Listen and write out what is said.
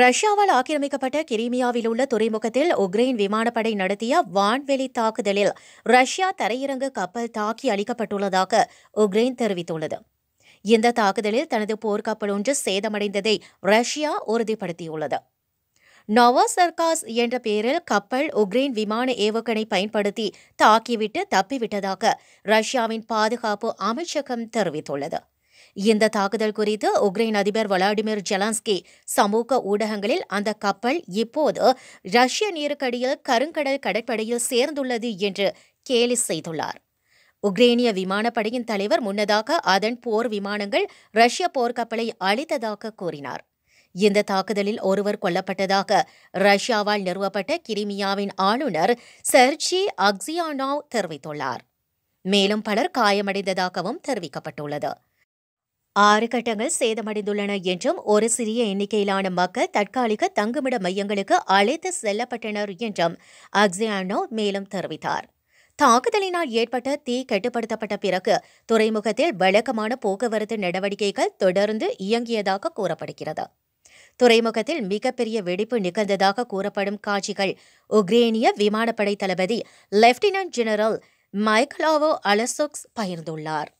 ரஷ்யாவால் ஆக்கிரமிக்கப்பட்ட கிரிமியாவில் உள்ள துறைமுகத்தில் உக்ரைன் விமானப்படை நடத்திய வான்வெளி தாக்குதலில் ரஷ்யா தரையிறங்கு கப்பல் தாக்கி அளிக்கப்பட்டுள்ளதாக உக்ரைன் தெரிவித்துள்ளது இந்த தாக்குதலில் தனது போர்க்கப்பல் ஒன்று சேதமடைந்ததை ரஷ்யா உறுதிப்படுத்தியுள்ளது நோவா சர்காஸ் என்ற பெயரில் கப்பல் உக்ரைன் விமான ஏவுகணை பயன்படுத்தி தாக்கிவிட்டு தப்பிவிட்டதாக ரஷ்யாவின் பாதுகாப்பு அமைச்சகம் தெரிவித்துள்ளது இந்த தாக்குதல் குறித்து உக்ரைன் அதிபர் விளாடிமிர் ஜெலான்ஸ்கி சமூக ஊடகங்களில் அந்த கப்பல் இப்போது ரஷ்ய நீருக்கடியில் கருங்கடல் கடற்படையில் சேர்ந்துள்ளது என்று கேலி செய்துள்ளார் உக்ரேனிய விமானப்படையின் தலைவர் முன்னதாக அதன் போர் விமானங்கள் ரஷ்ய போர்க்கப்பலை அழித்ததாக கூறினார் இந்த தாக்குதலில் ஒருவர் கொல்லப்பட்டதாக ரஷ்யாவால் நிறுவப்பட்ட கிரிமியாவின் ஆளுநர் செர்ஜி அக்ஸியானாவ் தெரிவித்துள்ளார் மேலும் பலர் காயமடைந்ததாகவும் தெரிவிக்கப்பட்டுள்ளது ஆறு கட்டங்கள் சேதமடைந்துள்ளன என்றும் ஒரு சிறிய எண்ணிக்கையிலான மக்கள் தற்காலிக தங்குமிட மையங்களுக்கு அழைத்து செல்லப்பட்டனர் என்றும் அக்ஸியானோ மேலும் தெரிவித்தார் தாக்குதலினால் ஏற்பட்ட தீ கட்டுப்படுத்தப்பட்ட பிறகு துறைமுகத்தில் வழக்கமான போக்குவரத்து நடவடிக்கைகள் தொடர்ந்து இயங்கியதாக கூறப்படுகிறது துறைமுகத்தில் மிகப்பெரிய வெடிப்பு நிகழ்ந்ததாக கூறப்படும் காட்சிகள் உக்ரேனிய விமானப்படை தளபதி லெப்டினன்ட் ஜெனரல் மைக்லாவோ அலசோக்ஸ் பகிர்ந்துள்ளார்